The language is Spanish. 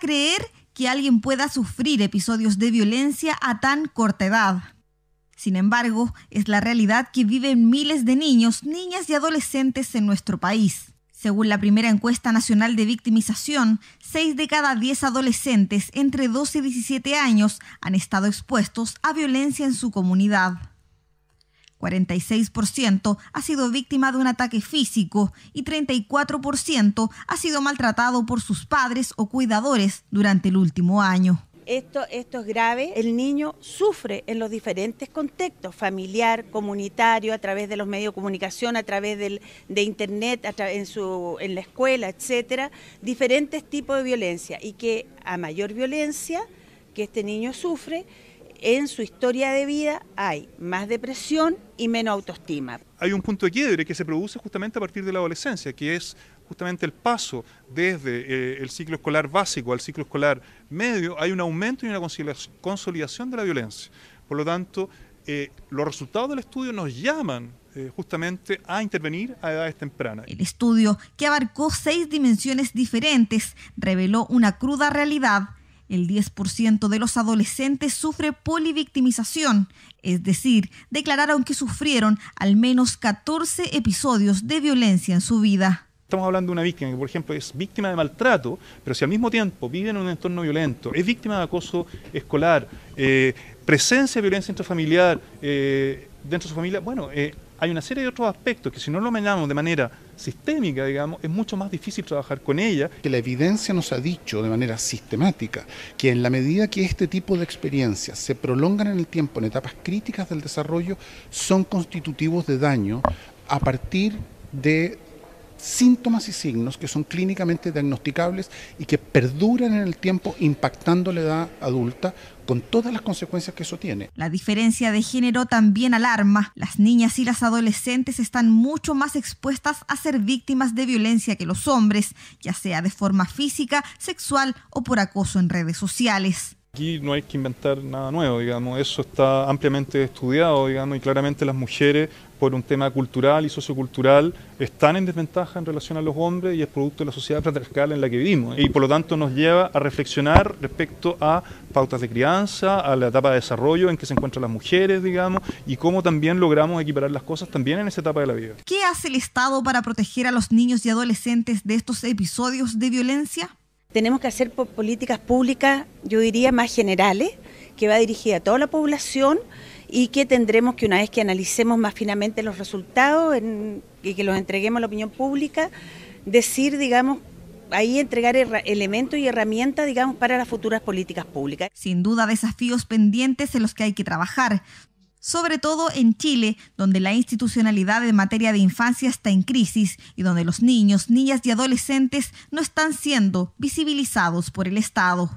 creer que alguien pueda sufrir episodios de violencia a tan corta edad. Sin embargo, es la realidad que viven miles de niños, niñas y adolescentes en nuestro país. Según la primera encuesta nacional de victimización, 6 de cada 10 adolescentes entre 12 y 17 años han estado expuestos a violencia en su comunidad. 46% ha sido víctima de un ataque físico y 34% ha sido maltratado por sus padres o cuidadores durante el último año. Esto, esto, es grave. El niño sufre en los diferentes contextos, familiar, comunitario, a través de los medios de comunicación, a través de Internet, en, en la escuela, etcétera, diferentes tipos de violencia. Y que a mayor violencia que este niño sufre, en su historia de vida hay más depresión y menos autoestima. Hay un punto de quiebre que se produce justamente a partir de la adolescencia, que es justamente el paso desde eh, el ciclo escolar básico al ciclo escolar medio, hay un aumento y una consolidación de la violencia. Por lo tanto, eh, los resultados del estudio nos llaman eh, justamente a intervenir a edades tempranas. El estudio, que abarcó seis dimensiones diferentes, reveló una cruda realidad el 10% de los adolescentes sufre polivictimización, es decir, declararon que sufrieron al menos 14 episodios de violencia en su vida. Estamos hablando de una víctima que, por ejemplo, es víctima de maltrato, pero si al mismo tiempo vive en un entorno violento, es víctima de acoso escolar, eh, presencia de violencia intrafamiliar eh, dentro de su familia, bueno, eh, hay una serie de otros aspectos que si no lo miramos de manera sistémica, digamos, es mucho más difícil trabajar con ella. Que la evidencia nos ha dicho de manera sistemática que en la medida que este tipo de experiencias se prolongan en el tiempo, en etapas críticas del desarrollo, son constitutivos de daño a partir de síntomas y signos que son clínicamente diagnosticables y que perduran en el tiempo impactando la edad adulta con todas las consecuencias que eso tiene. La diferencia de género también alarma. Las niñas y las adolescentes están mucho más expuestas a ser víctimas de violencia que los hombres, ya sea de forma física, sexual o por acoso en redes sociales. Aquí no hay que inventar nada nuevo, digamos, eso está ampliamente estudiado, digamos, y claramente las mujeres por un tema cultural y sociocultural están en desventaja en relación a los hombres y es producto de la sociedad patriarcal en la que vivimos y por lo tanto nos lleva a reflexionar respecto a pautas de crianza, a la etapa de desarrollo en que se encuentran las mujeres, digamos, y cómo también logramos equiparar las cosas también en esa etapa de la vida. ¿Qué hace el Estado para proteger a los niños y adolescentes de estos episodios de violencia? Tenemos que hacer políticas públicas, yo diría, más generales, que va dirigida a toda la población y que tendremos que una vez que analicemos más finamente los resultados y que los entreguemos a la opinión pública, decir, digamos, ahí entregar elementos y herramientas, digamos, para las futuras políticas públicas. Sin duda, desafíos pendientes en los que hay que trabajar, sobre todo en Chile, donde la institucionalidad en materia de infancia está en crisis y donde los niños, niñas y adolescentes no están siendo visibilizados por el Estado.